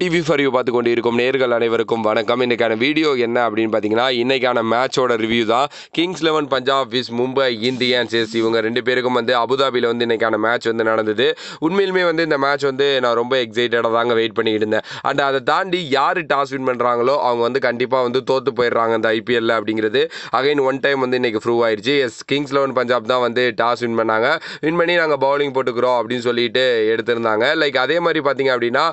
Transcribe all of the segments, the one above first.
TV ஃபர்வியூ பார்த்து கொண்டு இருக்கும் நேர்கள் அனைவருக்கும் வணக்கம் இன்னைக்கான வீடியோ என்ன அப்படின்னு பார்த்தீங்கன்னா இன்றைக்கான மேட்சோட ரிவ்யூ தான் கிங்ஸ் லெவன் பஞ்சாப் விஸ் மும்பை இந்தியன்ஸ் எஸ் இவங்க ரெண்டு பேருக்கும் வந்து அபுதாபியில் வந்து இன்றைக்கான மேட்ச் வந்து நடந்தது உண்மையிலுமே வந்து இந்த மேட்ச் வந்து நான் ரொம்ப எக்ஸைட்டடாக தாங்க வெயிட் பண்ணிட்டு இருந்தேன் அண்ட் அதை தாண்டி யார் டாஸ் வின் பண்ணுறாங்களோ அவங்க வந்து கண்டிப்பாக வந்து தோற்று போயிடுறாங்க அந்த ஐபிஎல்ல அப்படிங்கிறது அகைன் ஒன் டைம் வந்து இன்றைக்கி ப்ரூவ் ஆயிடுச்சு எஸ் கிங்ஸ் லெவன் பஞ்சாப் தான் வந்து டாஸ் வின் பண்ணாங்க வின் பண்ணி நாங்கள் பவுலிங் போட்டுக்கிறோம் அப்படின்னு சொல்லிட்டு எடுத்திருந்தாங்க லைக் அதே மாதிரி பார்த்தீங்க அப்படின்னா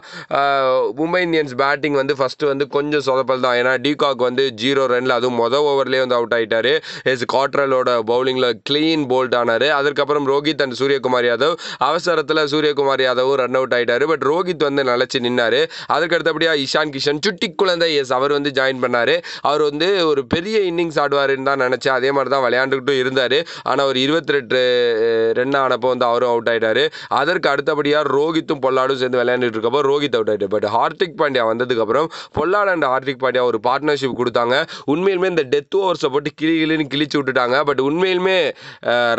மும்பை இந்தியன்ஸ் பேட்டிங் வந்து ஃபஸ்ட்டு வந்து கொஞ்சம் சொதப்பல் தான் ஏன்னா டிகாக் வந்து ஜீரோ ரனில் அதுவும் மொதல் ஓவர்லேயே வந்து அவுட் ஆகிட்டார் எஸ் காட்ரலோட பவுலிங்கில் க்ளீன் போல்ட் ஆனார் அதுக்கப்புறம் ரோஹித் அண்ட் சூரியகுமார் யாதவ் அவசரத்தில் சூரியகுமார் யாதவும் ரன் அவுட் ஆகிட்டார் பட் ரோஹித் வந்து நினச்சி நின்னார் அதுக்கு அடுத்தபடியாக இஷான் கிஷன் சுட்டி குழந்தை எஸ் அவர் வந்து ஜாயின் பண்ணார் அவர் வந்து ஒரு பெரிய இன்னிங்ஸ் ஆடுவார்னு தான் நினச்சேன் அதே மாதிரி தான் விளையாண்டுக்கிட்டும் இருந்தார் ஆனால் ஒரு இருபத்தி ரெண்டு ரன் ஆனப்போ வந்து அவரும் அவுட் ஆகிட்டார் அதற்கு அடுத்தபடியாக ரோஹித்தும் பொல்லாடும் சேர்ந்து விளையாண்டுட்டு இருக்கப்போ ரோஹித் அவுட் ஆகிட்டார் பட் ஹார்திக் பாண்டியா வந்ததுக்கப்புறம் பொல்லாட் அண்ட் ஹார்திக் பாண்டியா ஒரு பார்ட்னர்ஷிப் கொடுத்தாங்க உண்மையிலுமே இந்த டெத் ஓவர்ஸை போட்டு கிளி கிளின்னு கிழிச்சு விட்டுட்டாங்க பட் உண்மையிலுமே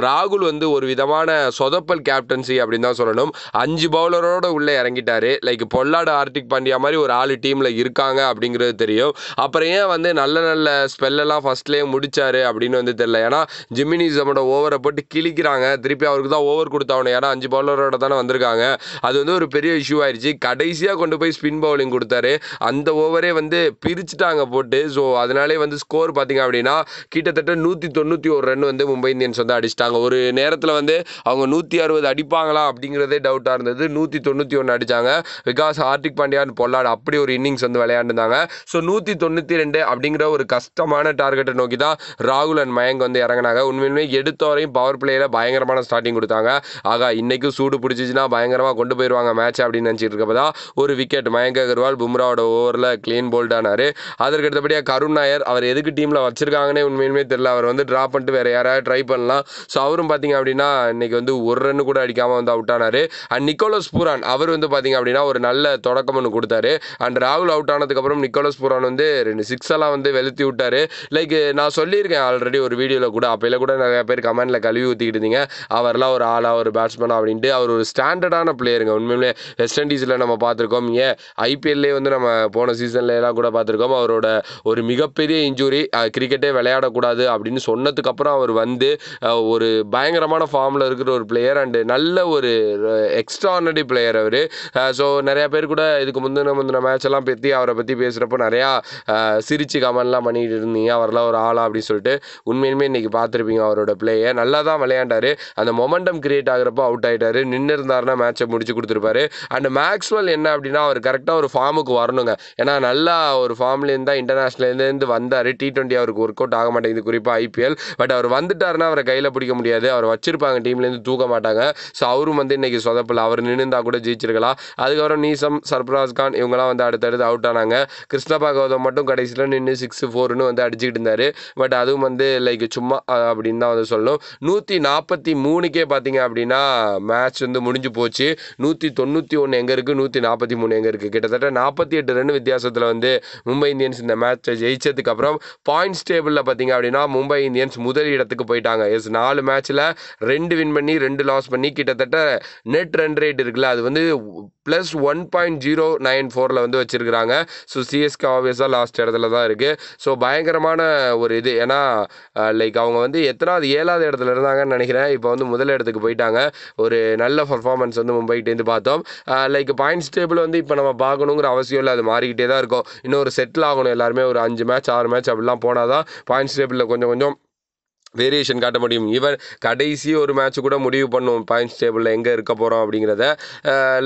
ராகுல் வந்து ஒரு விதமான சொதப்பல் கேப்டன்சி அப்படின்னு தான் சொல்லணும் அஞ்சு பவுலரோட உள்ளே இறங்கிட்டார் லைக் பொல்லாடு ஹார்திக் பாண்டியா மாதிரி ஒரு ஆள் டீமில் இருக்காங்க அப்படிங்கிறது தெரியும் அப்புறம் ஏன் வந்து நல்ல நல்ல ஸ்பெல்லெல்லாம் ஃபஸ்ட்லேயே முடித்தார் அப்படின்னு வந்து தெரியல ஏன்னா ஜிமினிசமோட ஓவரை போட்டு கிழிக்கிறாங்க திருப்பி அவருக்கு தான் ஓவர் கொடுத்தாகணும் ஏன்னா அஞ்சு பவுலரோட தானே வந்திருக்காங்க அது வந்து ஒரு பெரிய இஷ்யூ ஆயிடுச்சு கடைசியாக கொண்டு போய் ஸ்பின் பவுலிங் கொடுத்தாரு அந்த ஓவரே வந்து பிரிச்சுட்டாங்க போட்டு ஸோ அதனாலே வந்து ஸ்கோர் பார்த்தீங்க அப்படின்னா கிட்டத்தட்ட நூற்றி தொண்ணூற்றி ஒரு ரன் வந்து மும்பை இந்தியன்ஸ் வந்து அடிச்சிட்டாங்க ஒரு நேரத்தில் வந்து அவங்க நூற்றி அறுபது அடிப்பாங்களா அப்படிங்கிறதே டவுட்டாக இருந்தது நூற்றி தொண்ணூற்றி ஒன்று அடித்தாங்க விகாஸ் ஹார்திக் பாண்டியா பொல்லாடு அப்படி ஒரு இன்னிங்ஸ் வந்து விளையாண்டுருந்தாங்க ஸோ நூற்றி தொண்ணூற்றி ரெண்டு அப்படிங்கிற ஒரு கஷ்டமான டார்கெட்டை நோக்கி தான் ராகுல் அண்ட் மயங்க் வந்து இறங்கினாங்க உண்மையிலுமே எடுத்த வரையும் பவர் பிளேயில் பயங்கரமான ஸ்டார்டிங் கொடுத்தாங்க ஆகா இன்றைக்கும் சூடு பிடிச்சிச்சின்னா பயங்கரமாக கொண்டு போயிடுவாங்க மேட்ச் அப்படின்னு நினச்சிட்டு இருக்கப்பதான் ஒரு விக்கெட் பட் மயங்க அகர்வால் பும்ராவோட ஓவரில் க்ளீன் போல்ட் ஆனார் அதற்கு அடுத்தபடியாக கருண் நாயர் அவர் எதுக்கு டீமில் வச்சிருக்காங்கன்னே உண்மையுமே தெரியல அவர் வந்து ட்ரா பண்ணிட்டு வேறு யாராவது ட்ரை பண்ணலாம் ஸோ அவரும் பார்த்தீங்க அப்படின்னா இன்றைக்கி வந்து ஒரு ரன்னு கூட அடிக்காமல் வந்து அவுட் ஆனார் அண்ட் நிக்கோலஸ் பூரான் அவர் வந்து பார்த்தீங்க அப்படின்னா ஒரு நல்ல தொடக்கம் ஒன்று கொடுத்தாரு அண்ட் ராகுல் அவுட் ஆனதுக்கப்புறம் நிக்கோலஸ் பூரான் வந்து ரெண்டு சிக்ஸ் எல்லாம் வந்து வெளுத்தி விட்டார் லைக் நான் சொல்லியிருக்கேன் ஆல்ரெடி ஒரு வீடியோவில் கூட அப்போல கூட நிறையா பேர் கமெண்டில் கழுவி ஊற்றிக்கிட்டு இருந்தீங்க அவர்லாம் ஒரு ஆளாக ஒரு பேட்ஸ்மேனாக அப்படின்ட்டு அவர் ஒரு ஸ்டாண்டர்டான பிளேயருங்க உண்மையிலே வெஸ்ட் இண்டீஸில் நம்ம பார்த்துருக்கோம் ஏன் ஐபிஎல்லே வந்து நம்ம போன சீசன்ல எல்லாம் கூட பார்த்துருக்கோம் அவரோட ஒரு மிகப்பெரிய இன்ஜுரி கிரிக்கெட்டே விளையாடக்கூடாது அப்படின்னு சொன்னதுக்கப்புறம் அவர் வந்து ஒரு பயங்கரமான ஃபார்மில் இருக்கிற ஒரு பிளேயர் அண்டு நல்ல ஒரு எக்ஸ்ட்ரானரி பிளேயர் அவர் ஸோ நிறையா பேர் கூட இதுக்கு முந்தின முந்தின மேட்ச் எல்லாம் பற்றி அவரை பற்றி பேசுகிறப்போ நிறையா சிரிச்சு கமெண்ட்லாம் பண்ணிகிட்டு இருந்தீங்க அவரெல்லாம் ஒரு ஆளா அப்படின்னு சொல்லிட்டு உண்மையுமே இன்றைக்கி பார்த்துருப்பீங்க அவரோட பிளேயர் நல்லா தான் விளையாண்டார் அந்த மொமெண்டம் கிரியேட் ஆகிறப்போ அவுட் ஆகிட்டார் நின்று இருந்தாருன்னா மேட்சை முடிச்சு கொடுத்துருப்பாரு அண்ட் மேக்ஸ்வெல் என்ன அப்படின்னா அவர் கரெக்டாக ஒரு ஃபார்முக்கு வரணுங்க ஏன்னா நல்லா ஒரு ஃபார்ம்லேருந்தா தான் இன்டர்நேஷ்னல்லேருந்து வந்தார் டி ட்வெண்ட்டி அவருக்கு ஒர்க் அவுட் ஆக மாட்டேங்குது குறிப்பாக ஐபிஎல் பட் அவர் வந்துட்டாருன்னா அவரை கையில் பிடிக்க முடியாது அவர் வச்சிருப்பாங்க டீம்லேருந்து தூக்க மாட்டாங்க ஸோ அவரும் வந்து இன்றைக்கி சொதப்பில் அவர் நின்றுந்தா கூட ஜெயிச்சிருக்கலாம் அதுக்கப்புறம் நீசம் சர்பராஜ் கான் இவங்கெல்லாம் வந்து அடுத்தடுத்து அவுட் ஆனாங்க கிருஷ்ணா பாகவதம் மட்டும் கடைசியில் நின்று சிக்ஸ் ஃபோர்னு வந்து அடிச்சுக்கிட்டு இருந்தார் பட் அதுவும் வந்து லைக் சும்மா அப்படின்னு தான் வந்து சொல்லணும் நூற்றி நாற்பத்தி மூணுக்கே பார்த்தீங்க அப்படின்னா மேட்ச் வந்து முடிஞ்சு போச்சு நூற்றி தொண்ணூற்றி ஒன்று எங்கே இருக்குது நூற்றி நாற்பத்தி மூணு எங்கே இருக்குது இருக்கு கிட்டத்தட்ட நாற்பத்தி எட்டு ரன் வித்தியாசத்தில் வந்து மும்பை இந்தியன்ஸ் இந்த மேட்ச்சை அப்புறம் பாயிண்ட்ஸ் டேபிளில் பார்த்தீங்க அப்படின்னா மும்பை இந்தியன்ஸ் முதல் இடத்துக்கு போயிட்டாங்க எஸ் நாலு மேட்ச்சில் ரெண்டு வின் பண்ணி ரெண்டு லாஸ் பண்ணி கிட்டத்தட்ட நெட் ரன் ரேட் இருக்குல்ல அது வந்து plus one point zero nine ஃபோரில் வந்து வச்சுருக்கிறாங்க ஸோ சிஎஸ்கே ஆப்வியஸாக லாஸ்ட் இடத்துல தான் இருக்குது ஸோ பயங்கரமான ஒரு இது ஏன்னா லைக் அவங்க வந்து எத்தனாவது ஏழாவது இடத்துல இருந்தாங்கன்னு நினைக்கிறேன் இப்போ வந்து முதல் இடத்துக்கு போயிட்டாங்க ஒரு நல்ல பர்ஃபார்மன்ஸ் வந்து மும்பைக்கிட்டேருந்து பார்த்தோம் லைக் பாயிண்ட்ஸ் டேபிள் வந்து இப்போ நம்ம நம்ம பார்க்கணுங்கிற அவசியம் இல்லை அது மாறிக்கிட்டே தான் இருக்கும் இன்னும் ஒரு செட்டில் ஆகணும் எல்லாருமே ஒரு அஞ்சு மேட்ச் ஆறு மேட்ச் அப்படிலாம் போனால் தான் பாயிண்ட்ஸ் டேபிளில் கொஞ்சம் கொஞ்சம் வேரியேஷன் காட்ட முடியும் ஈவன் கடைசி ஒரு மேட்ச் கூட முடிவு பண்ணுவோம் பாயிண்ட்ஸ் டேபிளில் எங்கே இருக்க போகிறோம் அப்படிங்கிறத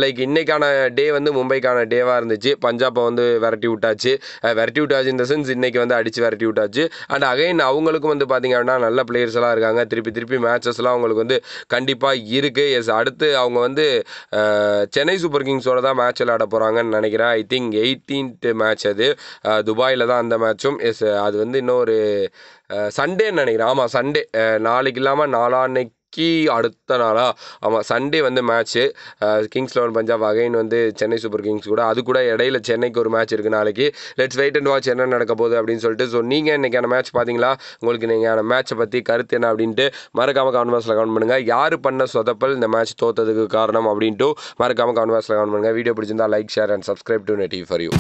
லைக் இன்றைக்கான டே வந்து மும்பைக்கான டேவாக இருந்துச்சு பஞ்சாப்பை வந்து விரட்டி விட்டாச்சு விரட்டி விட்டாச்சு இந்த சென்ஸ் இன்றைக்கி வந்து அடித்து விரட்டி விட்டாச்சு அண்ட் அகைன் அவங்களுக்கும் வந்து பார்த்திங்க அப்படின்னா நல்ல பிளேயர்ஸ்லாம் இருக்காங்க திருப்பி திருப்பி மேட்சஸ்லாம் அவங்களுக்கு வந்து கண்டிப்பாக இருக்குது எஸ் அடுத்து அவங்க வந்து சென்னை சூப்பர் கிங்ஸோட தான் மேட்ச் விளையாட போகிறாங்கன்னு நினைக்கிறேன் ஐ திங்க் எயிட்டீன்த் மேட்ச் அது துபாயில் தான் அந்த மேட்சும் எஸ் அது வந்து இன்னும் ஒரு சண்டேன்னு நினைக்கிறேன் ஆமாம் சண்டே நாளைக்கு இல்லாமல் நாளான்னைக்கு அடுத்த நாளா ஆமாம் சண்டே வந்து match Kings Eleven Punjab again வந்து சென்னை சூப்பர் கிங்ஸ் கூட அது கூட இடையில சென்னைக்கு ஒரு மேட்ச் இருக்குது நாளைக்கு லெட்ஸ் வெயிட் அண்ட் வாட்ச் என்ன நடக்க போகுது அப்படின்னு சொல்லிட்டு ஸோ நீங்கள் இன்றைக்கான மேட்ச் பார்த்தீங்களா உங்களுக்கு நீங்கள் மேட்ச் பற்றி கருத்து என்ன அப்படின்ட்டு மறக்காமல் கவன் பாக்ஸில் கவன் பண்ணுங்கள் யார் பண்ண சொதப்பல் இந்த மேட்ச் தோத்ததுக்கு காரணம் அப்படின்ட்டு மறக்காமல் கமெண்ட் பாக்ஸில் கமெண்ட் பண்ணுங்கள் வீடியோ பிடிச்சிருந்தா like share and subscribe to நெட்டி ஃபார் யூ